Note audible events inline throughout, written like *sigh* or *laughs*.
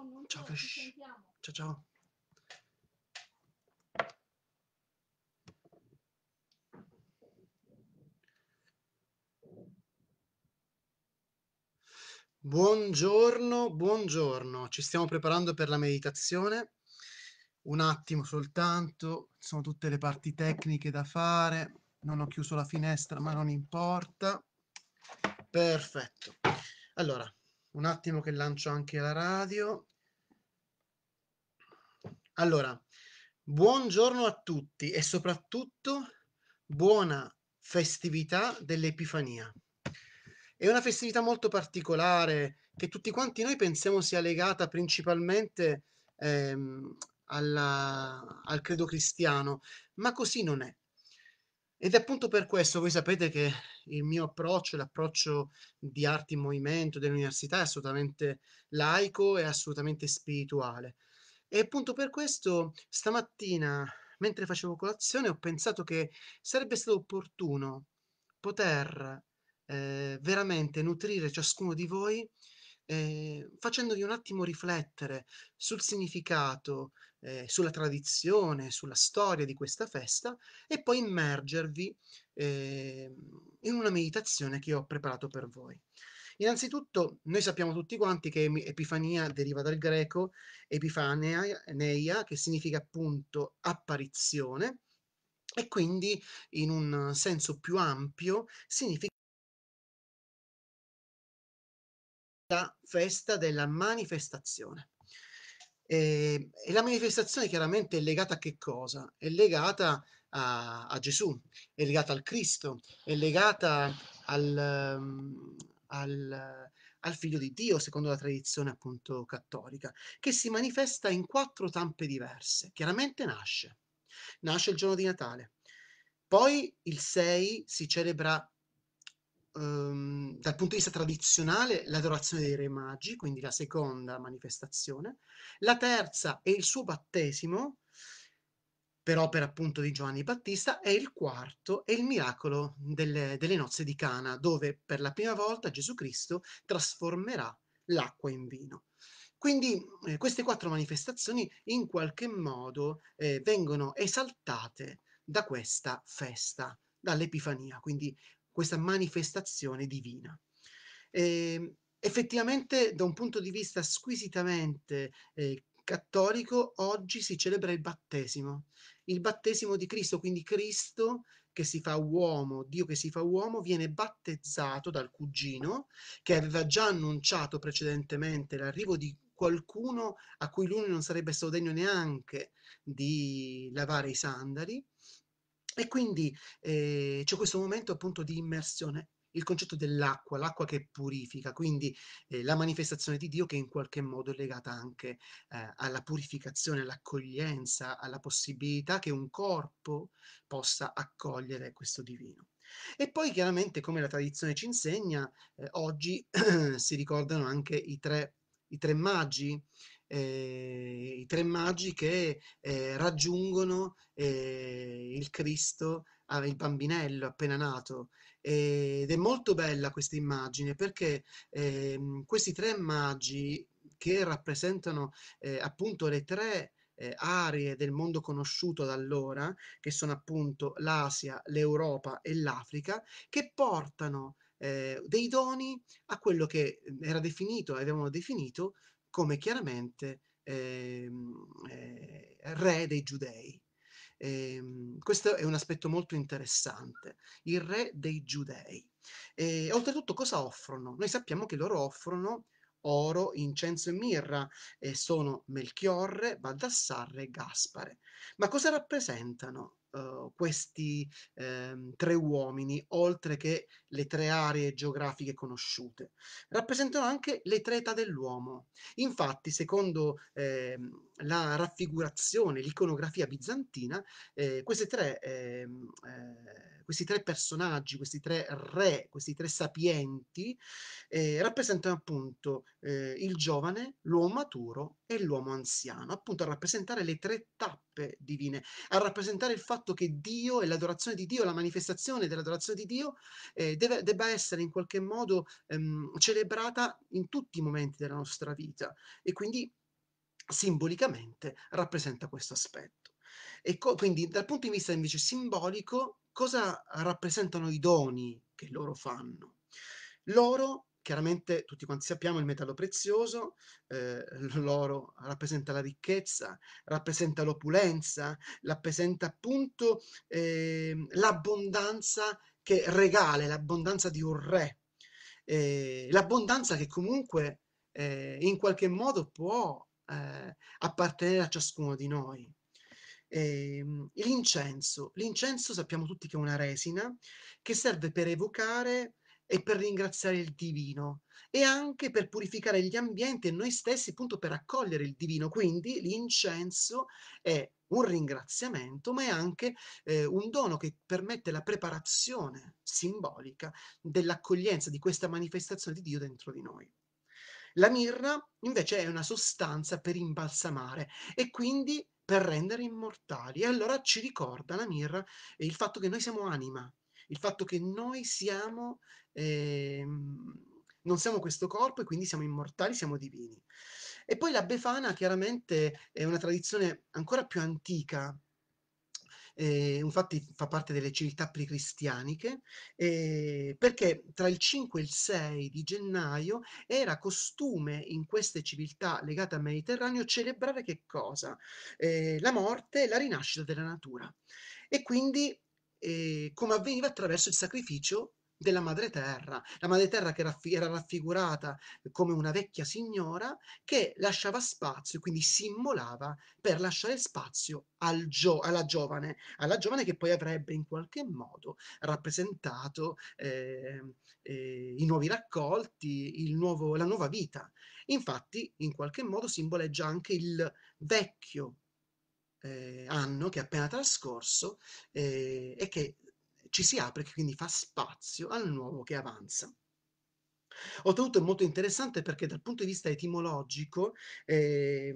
Ciao, non ciao, so, ci ciao, ciao. Buongiorno, buongiorno. Ci stiamo preparando per la meditazione. Un attimo soltanto, ci sono tutte le parti tecniche da fare. Non ho chiuso la finestra, ma non importa. Perfetto. Allora, un attimo che lancio anche la radio. Allora, buongiorno a tutti e soprattutto buona festività dell'Epifania. È una festività molto particolare che tutti quanti noi pensiamo sia legata principalmente ehm, alla, al credo cristiano, ma così non è. Ed è appunto per questo, voi sapete che il mio approccio, l'approccio di arti in movimento dell'università è assolutamente laico e assolutamente spirituale. E appunto per questo stamattina, mentre facevo colazione, ho pensato che sarebbe stato opportuno poter eh, veramente nutrire ciascuno di voi eh, facendovi un attimo riflettere sul significato, eh, sulla tradizione, sulla storia di questa festa e poi immergervi eh, in una meditazione che ho preparato per voi. Innanzitutto, noi sappiamo tutti quanti che Epifania deriva dal greco epifaneia, che significa appunto apparizione, e quindi in un senso più ampio significa la festa della manifestazione. E, ehm, e, la manifestazione chiaramente è legata a che cosa? È legata a, a Gesù, è legata al Cristo, è legata al, al, al, figlio di Dio, secondo la tradizione appunto cattolica, che si manifesta in quattro tampe diverse. Chiaramente nasce, nasce il giorno di Natale. Poi il 6 si celebra ehm, dal punto di vista tradizionale l'adorazione dei re magi, quindi la seconda manifestazione, la terza è il suo battesimo, per opera appunto di Giovanni Battista, e il quarto è il miracolo delle, delle nozze di Cana, dove per la prima volta Gesù Cristo trasformerà l'acqua in vino. Quindi eh, queste quattro manifestazioni in qualche modo eh, vengono esaltate da questa festa, dall'Epifania, quindi questa manifestazione divina. E, ehm, effettivamente, da un punto di vista squisitamente eh, cattolico, oggi si celebra il battesimo, il battesimo di Cristo, quindi Cristo che si fa uomo, Dio che si fa uomo, viene battezzato dal cugino che aveva già annunciato precedentemente l'arrivo di qualcuno a cui lui non sarebbe stato degno neanche di lavare i sandali e quindi eh, c'è questo momento appunto di immersione, il concetto dell'acqua, l'acqua che purifica, quindi eh, la manifestazione di Dio che in qualche modo è legata anche eh, alla purificazione, all'accoglienza, alla possibilità che un corpo possa accogliere questo divino. E poi chiaramente, come la tradizione ci insegna, eh, oggi *clears throat* si ricordano anche i tre, i tre magi, eh, i tre magi che eh, raggiungono eh, il Cristo, ah, il bambinello appena nato. ed è molto bella questa immagine perché ehm, questi tre magi che rappresentano eh, appunto le tre eh, aree del mondo conosciuto da allora, che sono appunto l'Asia, l'Europa e l'Africa, che portano eh, dei doni a quello che era definito, avevano definito come chiaramente eh, eh, re dei giudei. Eh, questo è un aspetto molto interessante, il re dei giudei. oltretutto cosa offrono? Noi sappiamo che loro offrono oro, incenso e mirra, e sono Melchiorre, Baldassarre e Gaspare. Ma cosa rappresentano? Uhm, questi um, tre uomini, oltre che le tre aree geografiche conosciute. Rappresentano anche le tre età dell'uomo. Infatti, secondo eh, la raffigurazione, l'iconografia bizantina, eh, tre, ehm, eh, questi tre personaggi, questi tre re, questi tre sapienti, eh, rappresentano appunto eh, il giovane, l'uomo maturo e l'uomo anziano, appunto a rappresentare le tre tappe truppe divine, a rappresentare il fatto che Dio e l'adorazione di Dio, la manifestazione dell'adorazione di Dio, eh, deve, debba essere in qualche modo ehm, celebrata in tutti i momenti della nostra vita e quindi simbolicamente rappresenta questo aspetto. E co- quindi dal punto di vista invece simbolico, cosa rappresentano i doni che loro fanno? Loro Chiaramente tutti quanti sappiamo il metallo prezioso, eh, l'oro rappresenta la ricchezza, rappresenta l'opulenza, rappresenta appunto eh, l'abbondanza che regale, l'abbondanza di un re, eh, l'abbondanza che comunque eh, in qualche modo può eh, appartenere a ciascuno di noi. Ehm, l'incenso, l'incenso sappiamo tutti che è una resina che serve per evocare e per ringraziare il divino e anche per purificare gli ambienti e noi stessi appunto per accogliere il divino. Quindi l'incenso è un ringraziamento, ma è anche eh, un dono che permette la preparazione simbolica dell'accoglienza di questa manifestazione di Dio dentro di noi. La mirra invece è una sostanza per imbalsamare e quindi per rendere immortali. E allora ci ricorda la mirra il fatto che noi siamo anima, il fatto che noi siamo, eh, non siamo questo corpo e quindi siamo immortali, siamo divini. E poi la Befana chiaramente è una tradizione ancora più antica, eh, infatti fa parte delle civiltà precristianiche, eh, perché tra il 5 e il 6 di gennaio era costume in queste civiltà legate al Mediterraneo celebrare che cosa? Eh, la morte e la rinascita della natura. E quindi eh, come avveniva attraverso il sacrificio della madre terra, la madre terra che raffi- era raffigurata come una vecchia signora che lasciava spazio, quindi si immolava per lasciare spazio al gio- alla giovane, alla giovane che poi avrebbe in qualche modo rappresentato eh, eh, i nuovi raccolti, nuovo, la nuova vita. Infatti, in qualche modo simboleggia anche il vecchio eh, anno che è appena trascorso eh, e che ci si apre, che quindi fa spazio al nuovo che avanza. Oltretutto è molto interessante perché dal punto di vista etimologico eh,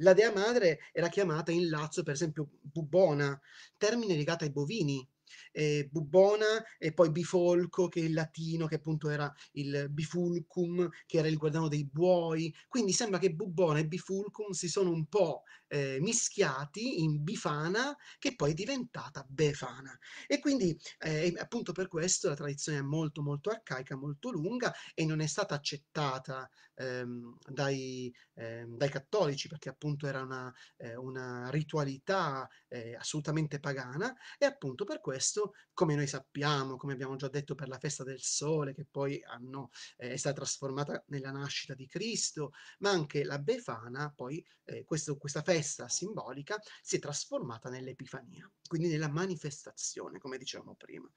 la dea madre era chiamata in Lazio per esempio bubona, termine legato ai bovini, eh, Bubbona e poi Bifolco che è il latino che appunto era il Bifulcum che era il guardiano dei buoi quindi sembra che Bubbona e Bifulcum si sono un po' eh, mischiati in Bifana che poi è diventata Befana e quindi eh, appunto per questo la tradizione è molto molto arcaica molto lunga e non è stata accettata ehm, dai, ehm, dai, cattolici, perché appunto era una, eh, una ritualità eh, assolutamente pagana e appunto per questo, come noi sappiamo, come abbiamo già detto per la festa del sole, che poi hanno, eh, è stata trasformata nella nascita di Cristo, ma anche la Befana, poi eh, questo, questa festa simbolica si è trasformata nell'Epifania, quindi nella manifestazione, come dicevamo prima.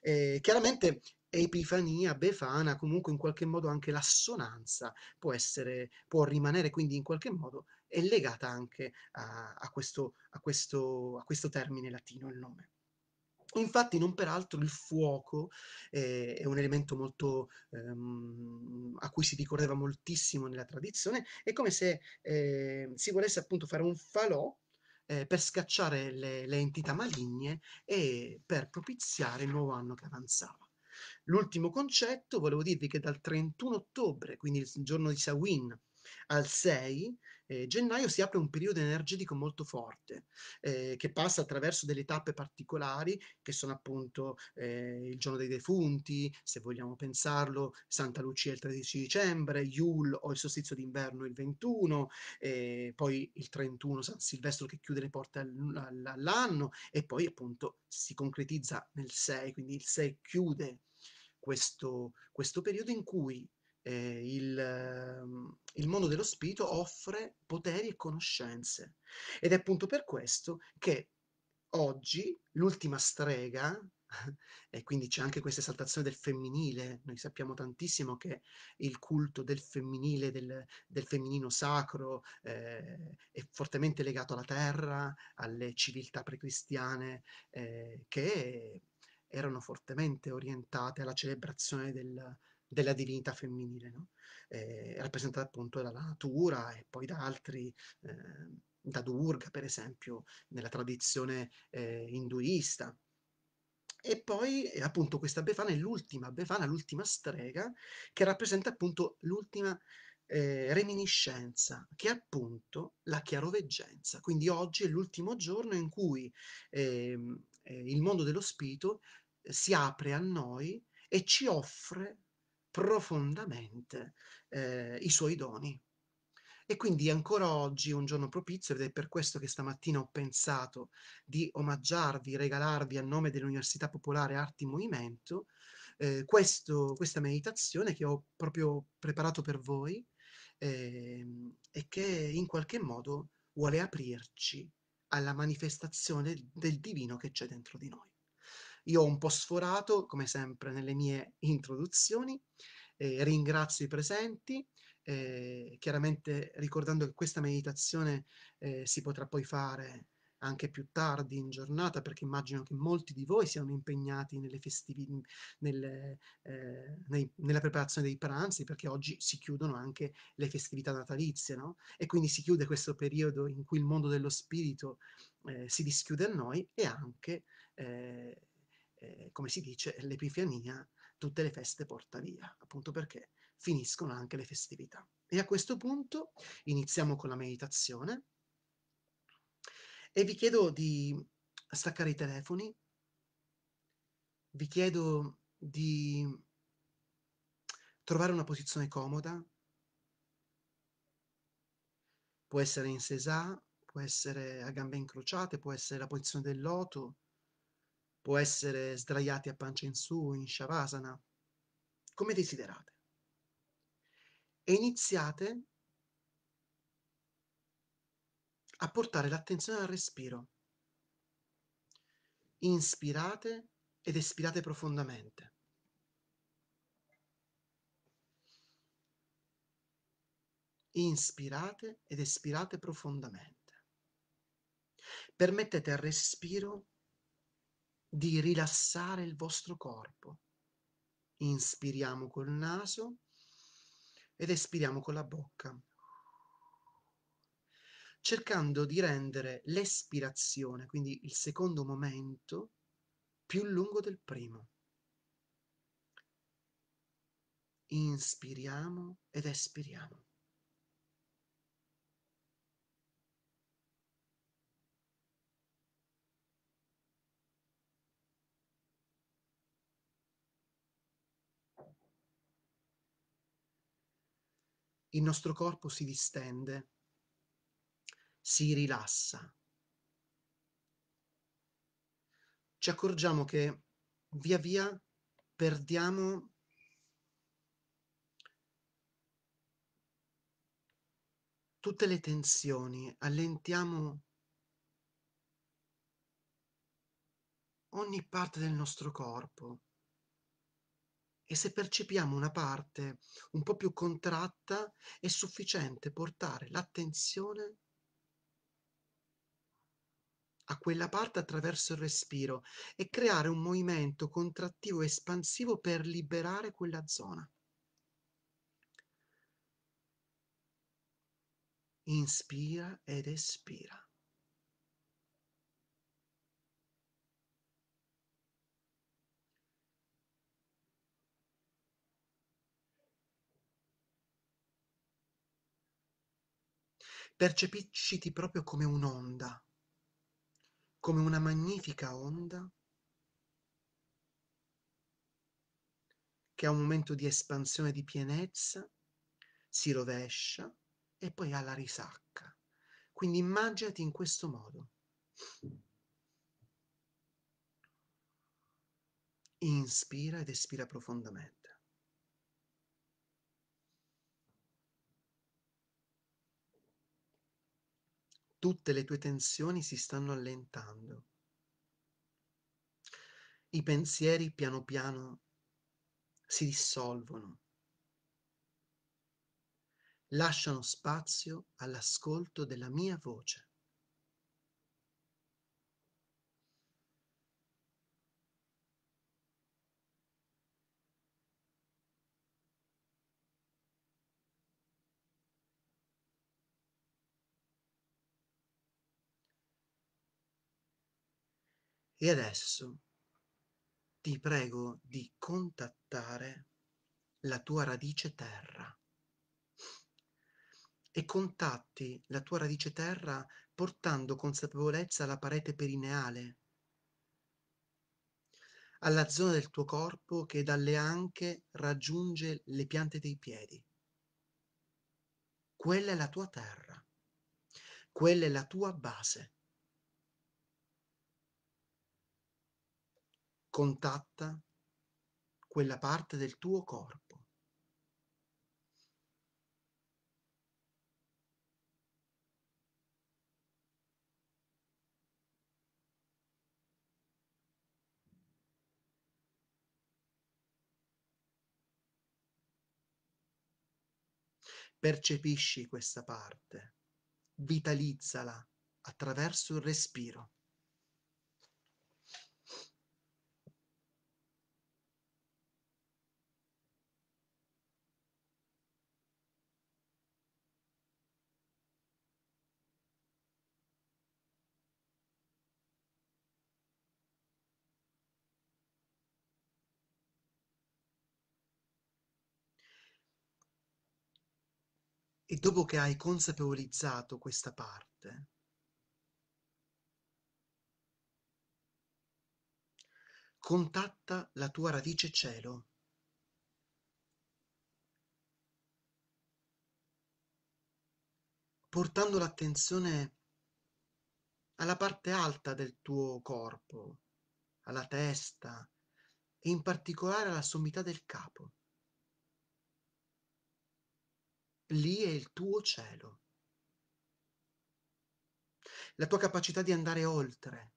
Eh, chiaramente Epifania, Befana, comunque in qualche modo anche l'assonanza può, essere, può rimanere quindi in qualche modo è legata anche a, a, questo, a, questo, a questo termine latino, il nome. Infatti, non peraltro, il fuoco eh, è un elemento molto, ehm, a cui si ricorreva moltissimo nella tradizione, è come se eh, si volesse appunto fare un falò eh, per scacciare le, le entità maligne e per propiziare il nuovo anno che avanzava. L'ultimo concetto, volevo dirvi che dal 31 ottobre, quindi il giorno di Samhain, al 6 eh, gennaio si apre un periodo energetico molto forte, eh, che passa attraverso delle tappe particolari, che sono appunto eh, il giorno dei defunti, se vogliamo pensarlo, Santa Lucia il 13 dicembre, Yule o il solstizio d'inverno il 21, eh, poi il 31 San Silvestro che chiude le porte all'anno e poi appunto si concretizza nel 6, quindi il 6 chiude questo, questo periodo in cui eh, il, ehm, il, mondo dello spirito offre poteri e conoscenze. Ed è appunto per questo che oggi l'ultima strega, *laughs* e quindi c'è anche questa esaltazione del femminile, noi sappiamo tantissimo che il culto del femminile, del, del femminino sacro, eh, è fortemente legato alla terra, alle civiltà precristiane, eh, che erano fortemente orientate alla celebrazione del, della divinità femminile, no? eh, rappresentata appunto dalla natura e poi da altri, eh, da Durga per esempio, nella tradizione eh, induista. E poi eh, appunto questa Befana è l'ultima Befana, l'ultima strega, che rappresenta appunto l'ultima eh, reminiscenza, che è appunto la chiaroveggenza. Quindi oggi è l'ultimo giorno in cui ehm, eh, il mondo dello spirito eh, si apre a noi e ci offre profondamente eh, i suoi doni. E quindi ancora oggi è un giorno propizio ed è per questo che stamattina ho pensato di omaggiarvi, regalarvi a nome dell'Università Popolare Arti in Movimento eh, questo, questa meditazione che ho proprio preparato per voi eh, e che in qualche modo vuole aprirci alla manifestazione del divino che c'è dentro di noi. Io ho un po' sforato, come sempre, nelle mie introduzioni. Eh, ringrazio i presenti, eh, chiaramente ricordando che questa meditazione eh, si potrà poi fare anche più tardi in giornata, perché immagino che molti di voi siano impegnati nelle festivi, nelle, eh, nei, nella preparazione dei pranzi, perché oggi si chiudono anche le festività natalizie, no? E quindi si chiude questo periodo in cui il mondo dello spirito eh, si dischiude a noi e anche eh, eh, come si dice, l'Epifania tutte le feste porta via, appunto perché finiscono anche le festività. E a questo punto iniziamo con la meditazione e vi chiedo di staccare i telefoni, vi chiedo di trovare una posizione comoda, può essere in sesà, può essere a gambe incrociate, può essere la posizione del loto, può essere sdraiati a pancia in su, in shavasana, come desiderate. E iniziate a portare l'attenzione al respiro. Inspirate ed espirate profondamente. Inspirate ed espirate profondamente. Permettete al respiro di di rilassare il vostro corpo. Inspiriamo col naso ed espiriamo con la bocca, cercando di rendere l'espirazione, quindi il secondo momento, più lungo del primo. Inspiriamo ed espiriamo. il nostro corpo si distende, si rilassa. Ci accorgiamo che via via perdiamo tutte le tensioni, allentiamo ogni parte del nostro corpo e se percepiamo una parte un po' più contratta, è sufficiente portare l'attenzione a quella parte attraverso il respiro e creare un movimento contrattivo espansivo per liberare quella zona. Inspira ed espira. percepisciti proprio come un'onda, come una magnifica onda che a un momento di espansione di pienezza si rovescia e poi ha la risacca. Quindi immaginati in questo modo. Inspira ed espira profondamente. Tutte le tue tensioni si stanno allentando. I pensieri piano piano si dissolvono. Lasciano spazio all'ascolto della mia voce. E adesso ti prego di contattare la tua radice terra e contatti la tua radice terra portando consapevolezza alla parete perineale, alla zona del tuo corpo che dalle anche raggiunge le piante dei piedi. Quella è la tua terra, quella è la tua base. contatta quella parte del tuo corpo. Percepisci questa parte, vitalizzala attraverso il respiro. E dopo che hai consapevolizzato questa parte, contatta la tua radice cielo. portando l'attenzione alla parte alta del tuo corpo, alla testa e in particolare alla sommità del capo lì è il tuo cielo. La tua capacità di andare oltre,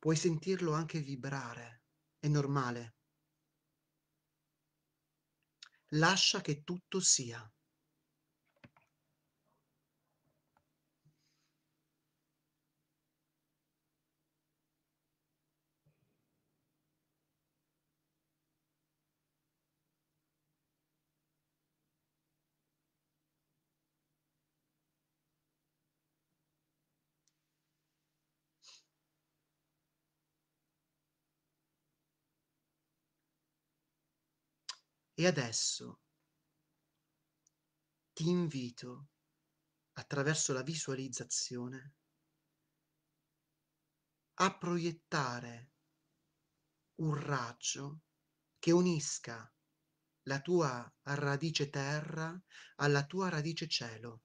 puoi sentirlo anche vibrare, è normale. Lascia che tutto sia. E adesso ti invito attraverso la visualizzazione a proiettare un raggio che unisca la tua radice terra alla tua radice cielo.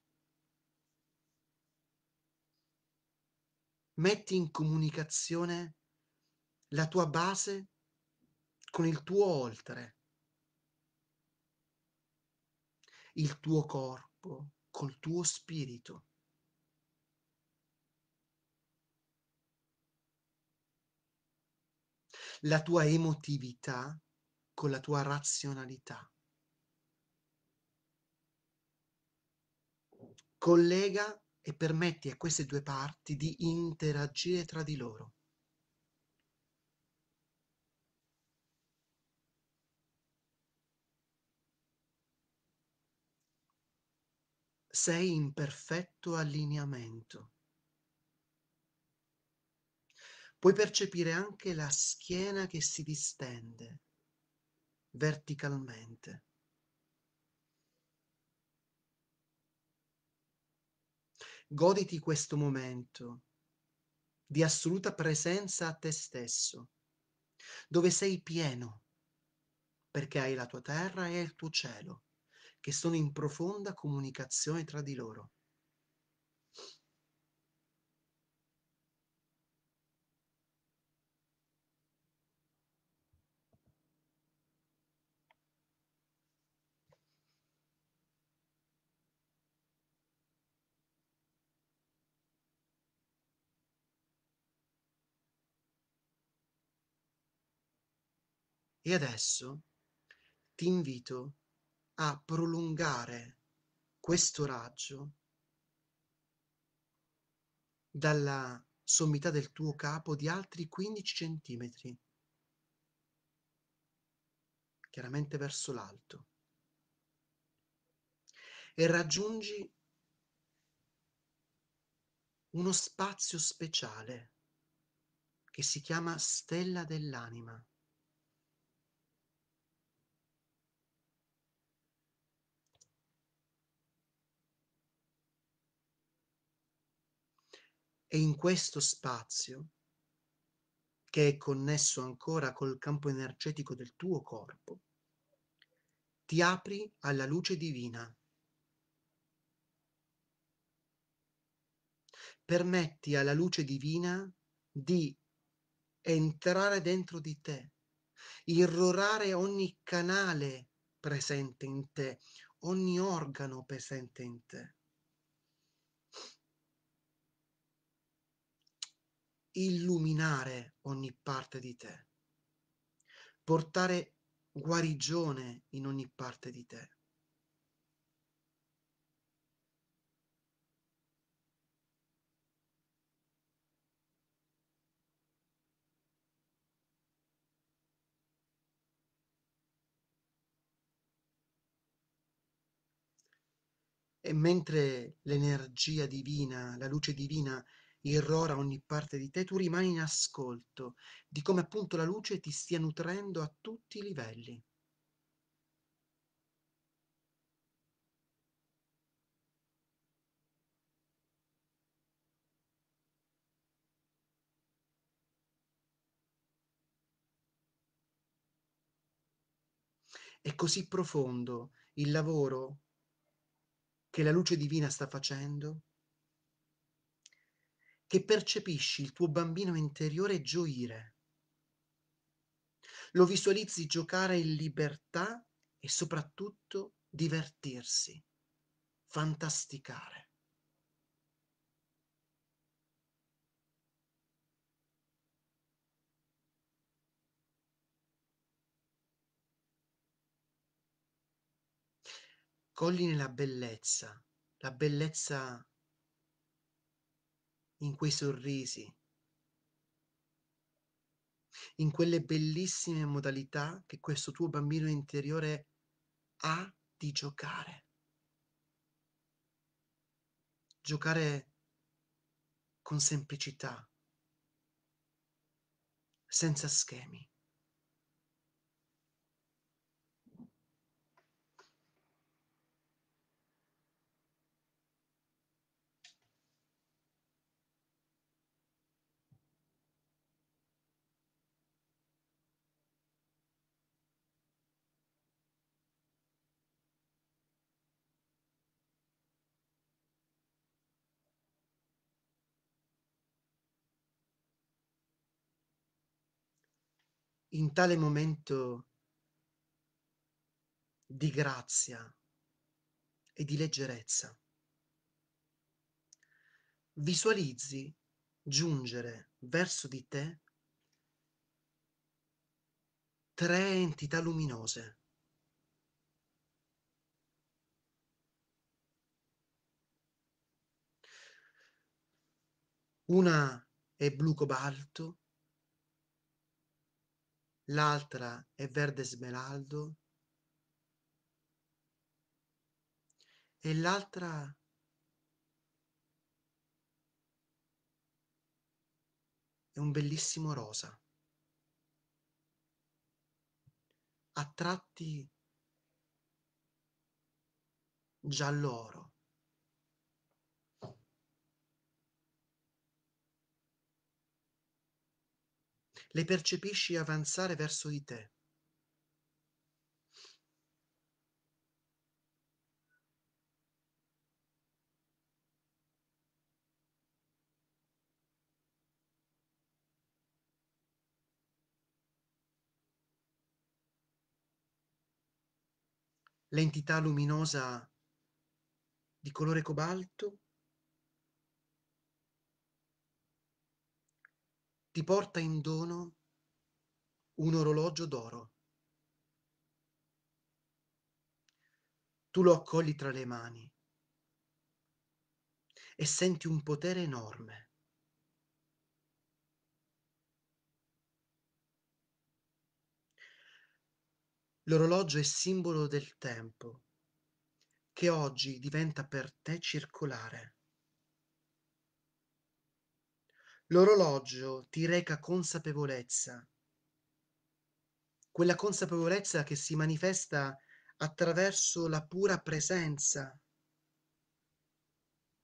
Metti in comunicazione la tua base con il tuo oltre. il tuo corpo, col tuo spirito. La tua emotività con la tua razionalità. Collega e permetti a queste due parti di interagire tra di loro. sei in perfetto allineamento. Puoi percepire anche la schiena che si distende verticalmente. Goditi questo momento di assoluta presenza a te stesso, dove sei pieno, perché hai la tua terra e il tuo cielo che sono in profonda comunicazione tra di loro. E adesso ti invito a prolungare questo raggio dalla sommità del tuo capo di altri 15 centimetri, chiaramente verso l'alto, e raggiungi uno spazio speciale che si chiama stella dell'anima. E in questo spazio, che è connesso ancora col campo energetico del tuo corpo, ti apri alla luce divina. Permetti alla luce divina di entrare dentro di te, irrorare ogni canale presente in te, ogni organo presente in te. illuminare ogni parte di te, portare guarigione in ogni parte di te. E mentre l'energia divina, la luce divina irrora ogni parte di te, tu rimani in ascolto di come appunto la luce ti stia nutrendo a tutti i livelli. È così profondo il lavoro che la luce divina sta facendo che percepisci il tuo bambino interiore gioire. Lo visualizzi giocare in libertà e soprattutto divertirsi, fantasticare. Cogli nella bellezza, la bellezza in quei sorrisi, in quelle bellissime modalità che questo tuo bambino interiore ha di giocare. Giocare con semplicità, senza schemi. in tale momento di grazia e di leggerezza. Visualizzi giungere verso di te tre entità luminose. Una è blu cobalto, l'altra è verde smeraldo e l'altra è un bellissimo rosa. A tratti giallo oro. le percepisci avanzare verso di te. L'entità luminosa di colore cobalto ti porta in dono un orologio d'oro. Tu lo accogli tra le mani e senti un potere enorme. L'orologio è simbolo del tempo, che oggi diventa per te circolare. L'orologio ti reca consapevolezza, quella consapevolezza che si manifesta attraverso la pura presenza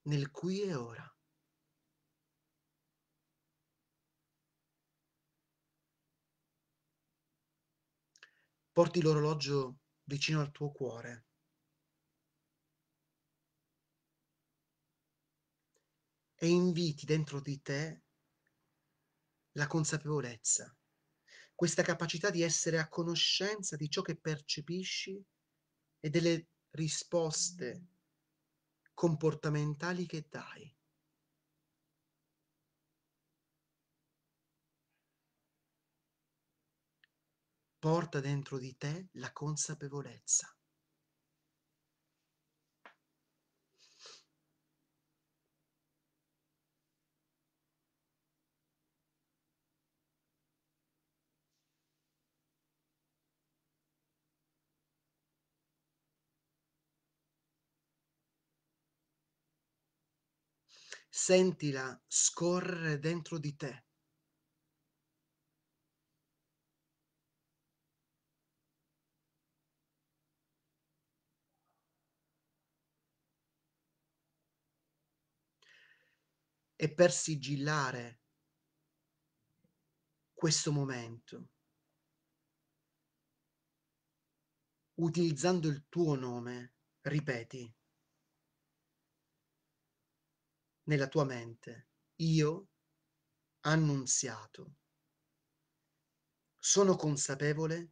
nel qui e ora. Porti l'orologio vicino al tuo cuore. E inviti dentro di te la consapevolezza, questa capacità di essere a conoscenza di ciò che percepisci e delle risposte comportamentali che dai. Porta dentro di te la consapevolezza. sentila scorrere dentro di te. E per sigillare questo momento, utilizzando il tuo nome, ripeti. nella tua mente. Io, annunziato, sono consapevole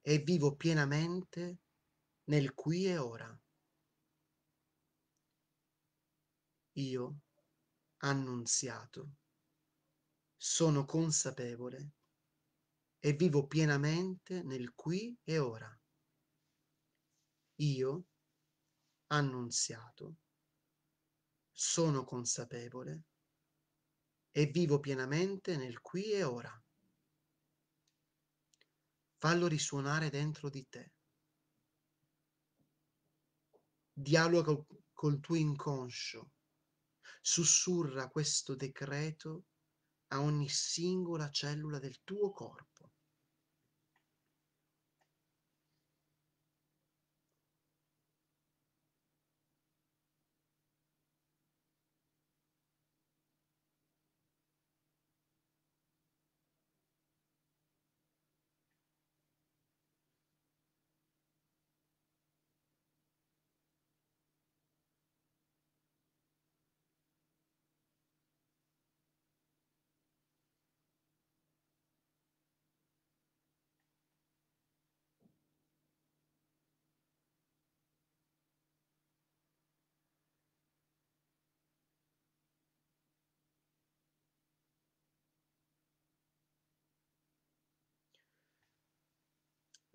e vivo pienamente nel qui e ora. Io, annunziato, sono consapevole e vivo pienamente nel qui e ora. Io, annunziato, sono consapevole e vivo pienamente nel qui e ora. Fallo risuonare dentro di te. Dialoga col, col tuo inconscio. Sussurra questo decreto a ogni singola cellula del tuo corpo.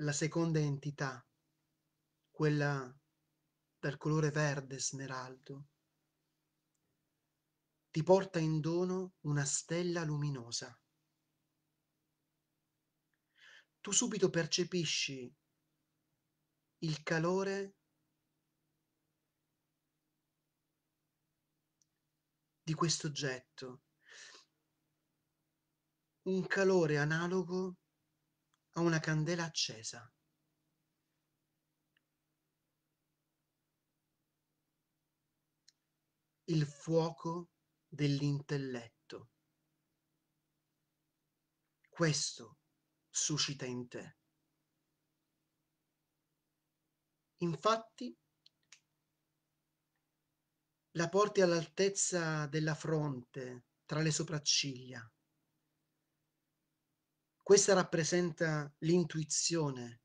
la seconda entità, quella dal colore verde smeraldo, ti porta in dono una stella luminosa. Tu subito percepisci il calore di questo oggetto, un calore analogo a una candela accesa. Il fuoco dell'intelletto. Questo suscita in te. Infatti, la porti all'altezza della fronte, tra le sopracciglia, questa rappresenta l'intuizione,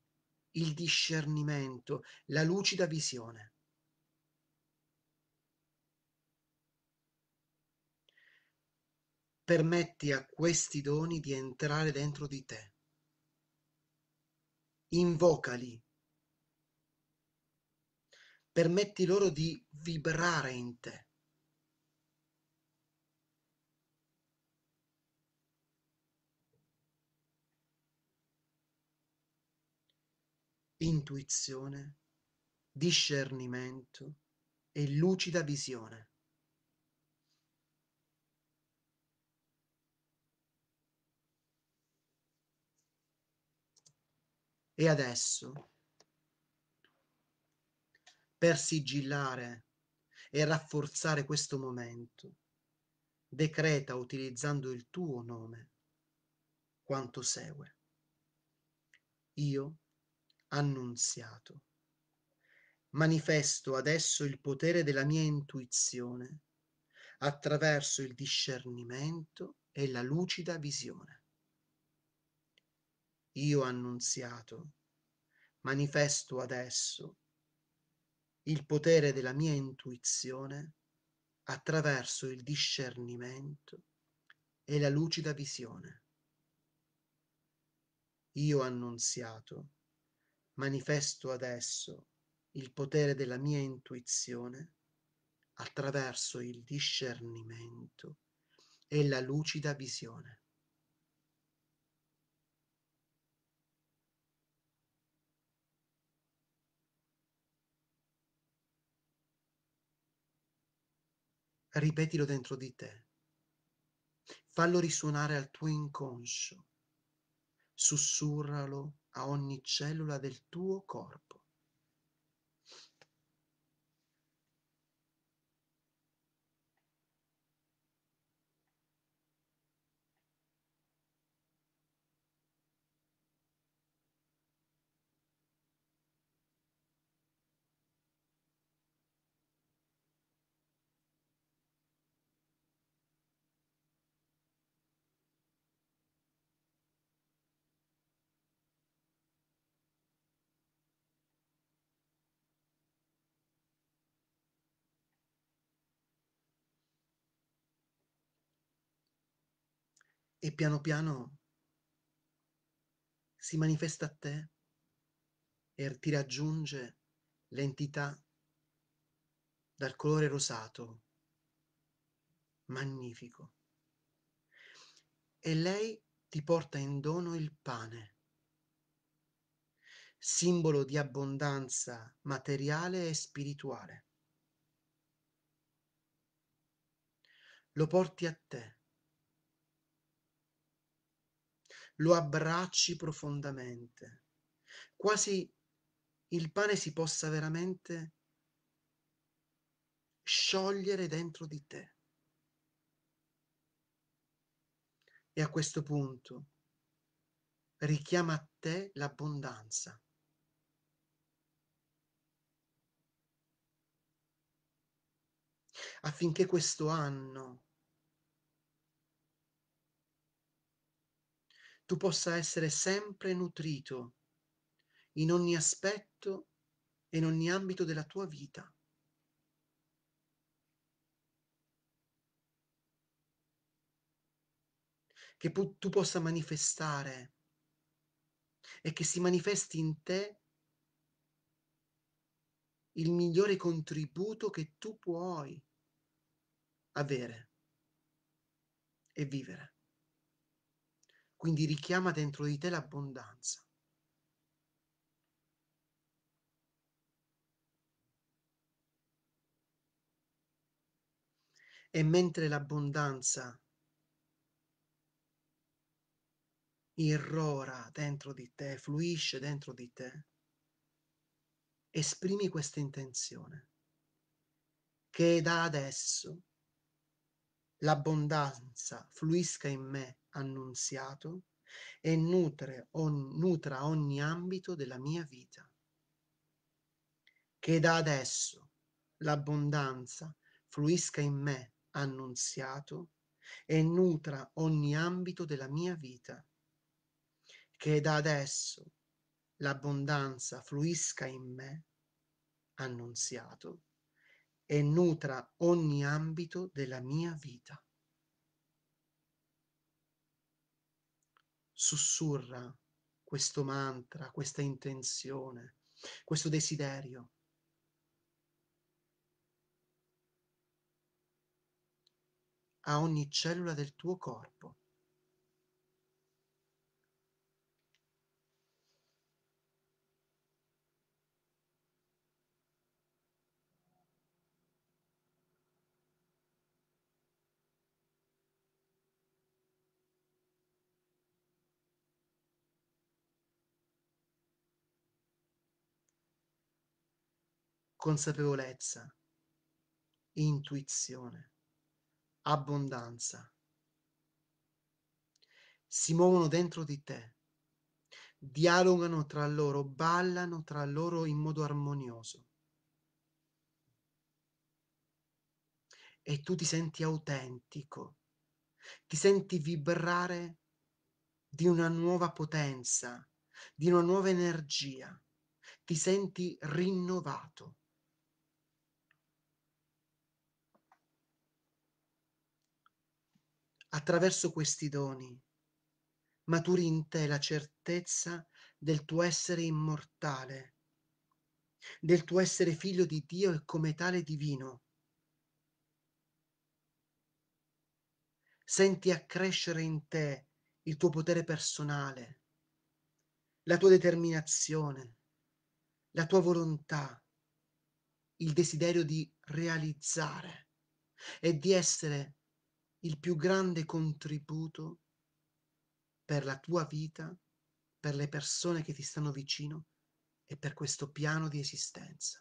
il discernimento, la lucida visione. Permetti a questi doni di entrare dentro di te. Invocali. Permetti loro di vibrare in te. intuizione, discernimento e lucida visione. E adesso, per sigillare e rafforzare questo momento, decreta utilizzando il tuo nome quanto segue. Io annunziato. Manifesto adesso il potere della mia intuizione attraverso il discernimento e la lucida visione. Io annunziato, manifesto adesso il potere della mia intuizione attraverso il discernimento e la lucida visione. Io annunziato, manifesto adesso il potere della mia intuizione attraverso il discernimento e la lucida visione. Ripetilo dentro di te, fallo risuonare al tuo inconscio, sussurralo a ogni cellula del tuo corpo. e piano piano si manifesta a te e ti raggiunge l'entità dal colore rosato, magnifico. E lei ti porta in dono il pane, simbolo di abbondanza materiale e spirituale. Lo porti a te lo abbracci profondamente, quasi il pane si possa veramente sciogliere dentro di te. E a questo punto richiama a te l'abbondanza. Affinché questo anno tu possa essere sempre nutrito in ogni aspetto e in ogni ambito della tua vita. Che pu- tu possa manifestare e che si manifesti in te il migliore contributo che tu puoi avere e vivere. Quindi richiama dentro di te l'abbondanza. E mentre l'abbondanza irrora dentro di te, fluisce dentro di te, esprimi questa intenzione, che da adesso l'abbondanza fluisca in me annunziato e nutre on, nutra ogni ambito della mia vita. Che da adesso l'abbondanza fluisca in me, annunziato, e nutra ogni ambito della mia vita. Che da adesso l'abbondanza fluisca in me, annunziato, e nutra ogni ambito della mia vita. sussurra questo mantra, questa intenzione, questo desiderio. A ogni cellula del tuo corpo. consapevolezza, intuizione, abbondanza. Si muovono dentro di te, dialogano tra loro, ballano tra loro in modo armonioso. E tu ti senti autentico, ti senti vibrare di una nuova potenza, di una nuova energia, ti senti rinnovato. attraverso questi doni maturi in te la certezza del tuo essere immortale, del tuo essere figlio di Dio e come tale divino. Senti accrescere in te il tuo potere personale, la tua determinazione, la tua volontà, il desiderio di realizzare e di essere il più grande contributo per la tua vita, per le persone che ti stanno vicino e per questo piano di esistenza.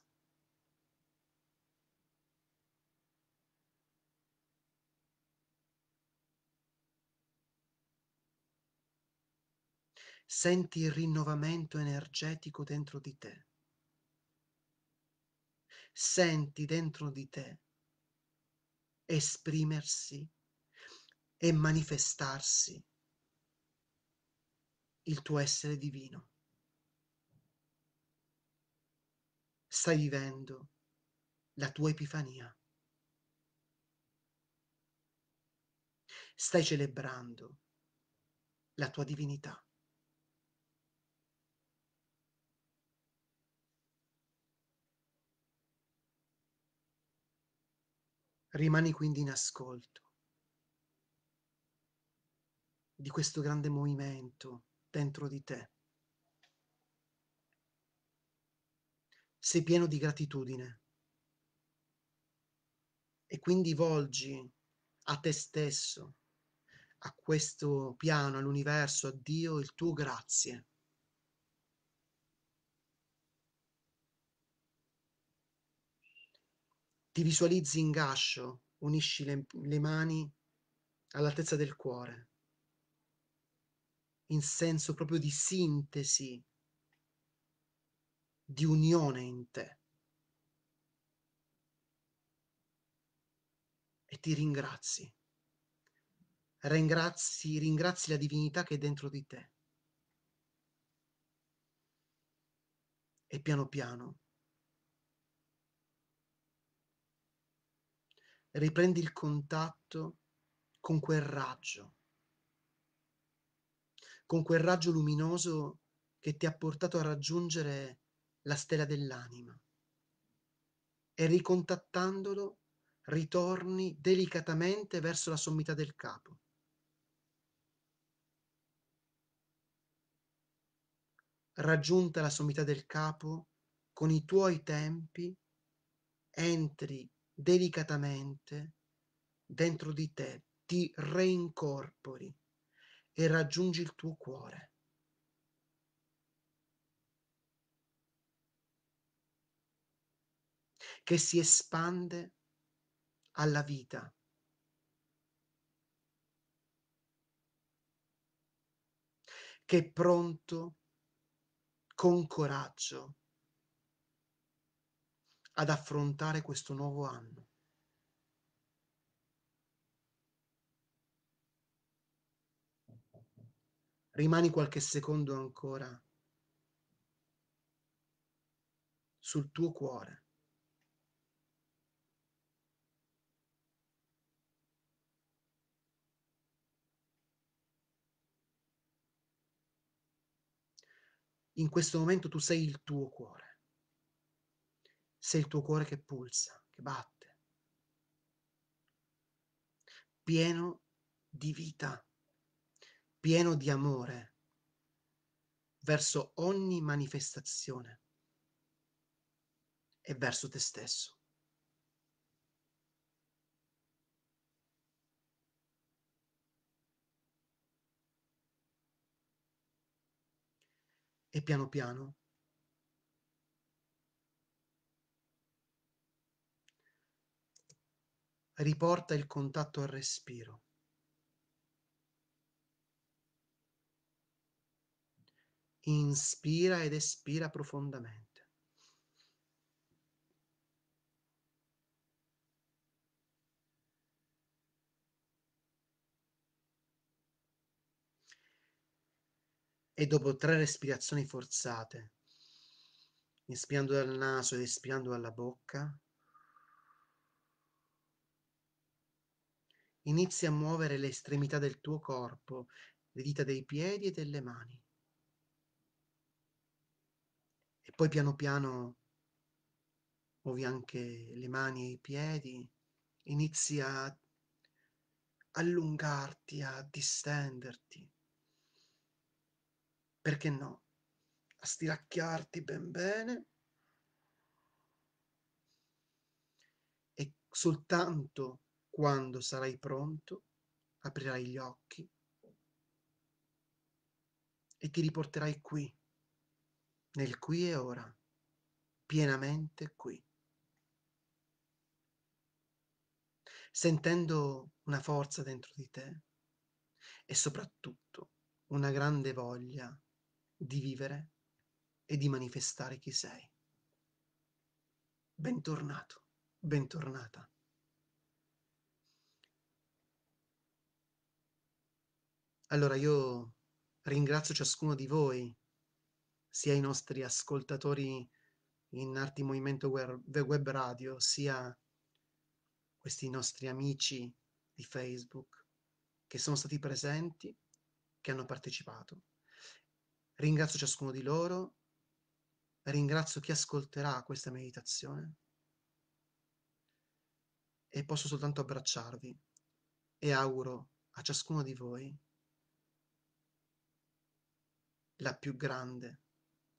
Senti il rinnovamento energetico dentro di te. Senti dentro di te esprimersi e manifestarsi il tuo essere divino. Stai vivendo la tua epifania. Stai celebrando la tua divinità. Rimani quindi in ascolto di questo grande movimento dentro di te. Sei pieno di gratitudine e quindi volgi a te stesso, a questo piano, all'universo, a Dio, il tuo grazie. Ti visualizzi in gascio, unisci le, le mani all'altezza del cuore in senso proprio di sintesi, di unione in te. E ti ringrazi. Ringrazi, ringrazi la divinità che è dentro di te. E piano piano riprendi il contatto con quel raggio con quel raggio luminoso che ti ha portato a raggiungere la stella dell'anima. E ricontattandolo, ritorni delicatamente verso la sommità del capo. Raggiunta la sommità del capo, con i tuoi tempi, entri delicatamente dentro di te, ti reincorpori e raggiungi il tuo cuore. che si espande alla vita. che è pronto con coraggio ad affrontare questo nuovo anno. rimani qualche secondo ancora sul tuo cuore. In questo momento tu sei il tuo cuore, sei il tuo cuore che pulsa, che batte, pieno di vita pieno di amore verso ogni manifestazione e verso te stesso. E piano piano riporta il contatto al respiro. inspira ed espira profondamente. E dopo tre respirazioni forzate, inspirando dal naso ed espirando dalla bocca, inizia a muovere le estremità del tuo corpo, le dita dei piedi e delle mani e poi piano piano muovi anche le mani e i piedi, inizi a allungarti, a distenderti. Perché no? A stiracchiarti ben bene e soltanto quando sarai pronto aprirai gli occhi e ti riporterai qui nel qui e ora, pienamente qui. Sentendo una forza dentro di te e soprattutto una grande voglia di vivere e di manifestare chi sei. Bentornato, bentornata. Allora io ringrazio ciascuno di voi sia i nostri ascoltatori in Arti Movimento Web Radio, sia questi nostri amici di Facebook che sono stati presenti, che hanno partecipato. Ringrazio ciascuno di loro, ringrazio chi ascolterà questa meditazione e posso soltanto abbracciarvi e auguro a ciascuno di voi la più grande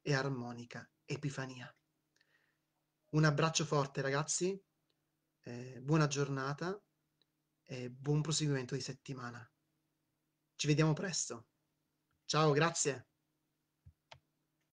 e armonica Epifania. Un abbraccio forte ragazzi, eh, buona giornata e buon proseguimento di settimana. Ci vediamo presto. Ciao, grazie.